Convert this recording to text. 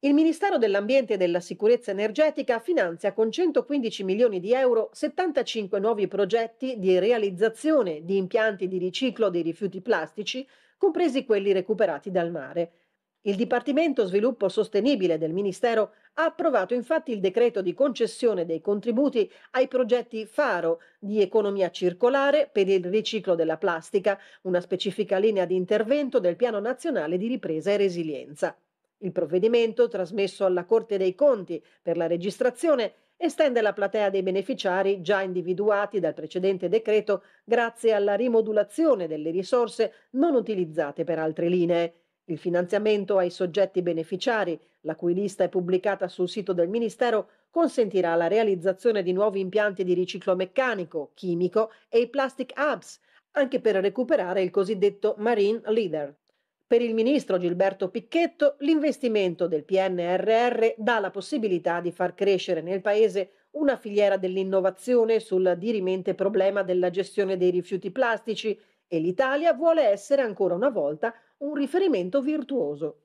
Il Ministero dell'Ambiente e della Sicurezza Energetica finanzia con 115 milioni di euro 75 nuovi progetti di realizzazione di impianti di riciclo dei rifiuti plastici, compresi quelli recuperati dal mare. Il Dipartimento Sviluppo Sostenibile del Ministero ha approvato infatti il decreto di concessione dei contributi ai progetti Faro di economia circolare per il riciclo della plastica, una specifica linea di intervento del Piano nazionale di ripresa e resilienza. Il provvedimento, trasmesso alla Corte dei Conti per la registrazione, estende la platea dei beneficiari già individuati dal precedente decreto grazie alla rimodulazione delle risorse non utilizzate per altre linee. Il finanziamento ai soggetti beneficiari, la cui lista è pubblicata sul sito del Ministero, consentirà la realizzazione di nuovi impianti di riciclo meccanico, chimico e i plastic hubs, anche per recuperare il cosiddetto marine leader. Per il ministro Gilberto Picchetto, l'investimento del PNRR dà la possibilità di far crescere nel Paese una filiera dell'innovazione sul dirimente problema della gestione dei rifiuti plastici e l'Italia vuole essere ancora una volta un riferimento virtuoso.